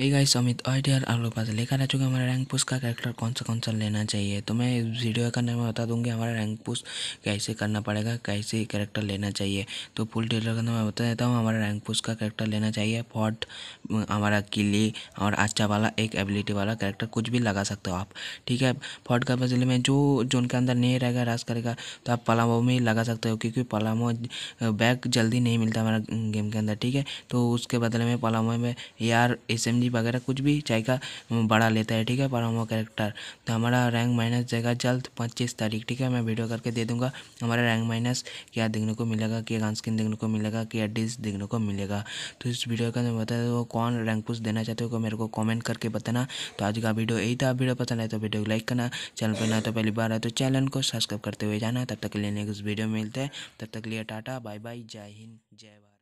एक गाइस अमित और आप लोग पास लेकर आ चुके हमारा रैंक पुश का कैरेक्टर कौन सा कौन सा लेना चाहिए तो मैं इस वीडियो का नाम बता दूंगी हमारा रैंक पुश कैसे करना पड़ेगा कैसे कैरेक्टर लेना चाहिए तो फुल डिटेल नाम मैं बता देता हूँ हमारा रैंक पुश का कैरेक्टर लेना चाहिए फॉट हमारा किली और अच्छा वाला एक एबिलिटी वाला कैरेक्टर कुछ भी लगा सकते हो आप ठीक है फॉट का बदले में जो जो उनके अंदर नहीं रहेगा रास करेगा तो आप पलामो में लगा सकते हो क्योंकि पलामो बैग जल्दी नहीं मिलता हमारा गेम के अंदर ठीक है तो उसके बदले में पलामो में यार एस एम हिंदी वगैरह कुछ भी का बढ़ा लेता है ठीक है प्रोमो कैरेक्टर तो हमारा रैंक माइनस जाएगा जल्द पच्चीस तारीख ठीक है मैं वीडियो करके दे दूँगा हमारा रैंक माइनस क्या देखने को मिलेगा क्या गन स्किन देखने को मिलेगा क्या डिस देखने को मिलेगा तो इस वीडियो का मैं बता दो कौन रैंक पुस्ट देना चाहते हो मेरे को कॉमेंट करके बताना तो आज का वीडियो यही था वीडियो पसंद आए तो वीडियो को लाइक करना चैनल पर ना तो पहली बार है तो चैनल को सब्सक्राइब करते हुए जाना तब तक के लिए नेक्स्ट वीडियो मिलते हैं तब तक लिए टाटा बाय बाय जय हिंद जय भारत